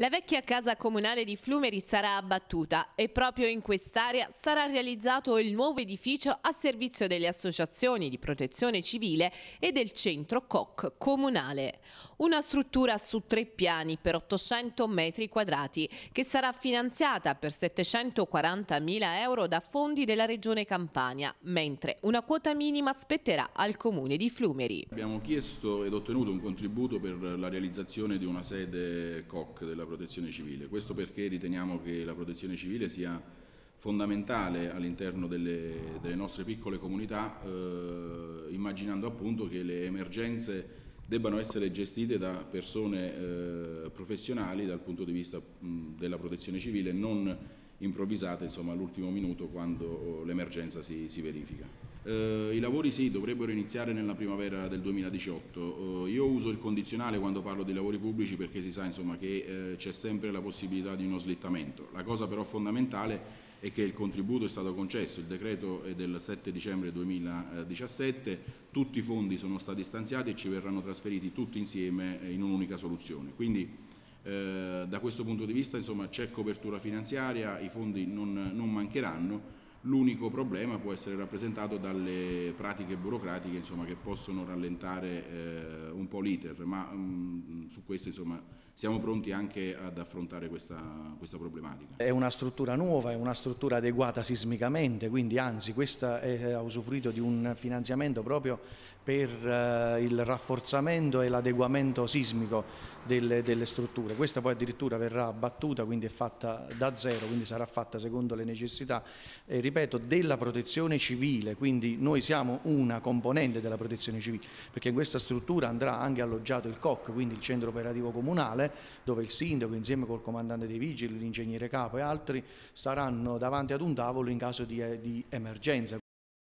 La vecchia casa comunale di Flumeri sarà abbattuta e proprio in quest'area sarà realizzato il nuovo edificio a servizio delle associazioni di protezione civile e del centro COC comunale. Una struttura su tre piani per 800 metri quadrati che sarà finanziata per 740 mila euro da fondi della regione Campania, mentre una quota minima spetterà al comune di Flumeri. Abbiamo chiesto ed ottenuto un contributo per la realizzazione di una sede COC della protezione civile. Questo perché riteniamo che la protezione civile sia fondamentale all'interno delle, delle, nostre piccole comunità, eh, immaginando appunto che le emergenze debbano essere gestite da persone eh, professionali dal punto di vista mh, della protezione civile, non improvvisate all'ultimo minuto quando oh, l'emergenza si, si verifica. Eh, I lavori sì, dovrebbero iniziare nella primavera del 2018. Eh, io uso il condizionale quando parlo dei lavori pubblici perché si sa insomma, che eh, c'è sempre la possibilità di uno slittamento. La cosa però fondamentale è che il contributo è stato concesso, il decreto è del 7 dicembre 2017, tutti i fondi sono stati stanziati e ci verranno trasferiti tutti insieme eh, in un'unica soluzione. Quindi, eh, da questo punto di vista c'è copertura finanziaria, i fondi non, non mancheranno L'unico problema può essere rappresentato dalle pratiche burocratiche insomma, che possono rallentare eh, un po' l'iter, ma mh, mm, su questo insomma, siamo pronti anche ad affrontare questa, questa, problematica. È una struttura nuova, è una struttura adeguata sismicamente, quindi anzi questa ha usufruito di un finanziamento proprio per eh, il rafforzamento e l'adeguamento sismico delle, delle, strutture. Questa poi addirittura verrà abbattuta, quindi è fatta da zero, quindi sarà fatta secondo le necessità, eh, ripeto, della protezione civile, quindi noi siamo una componente della protezione civile, perché in questa struttura andrà anche alloggiato il COC, quindi il centro operativo comunale, dove il sindaco insieme col comandante dei vigili, l'ingegnere capo e altri saranno davanti ad un tavolo in caso di, eh, di emergenza.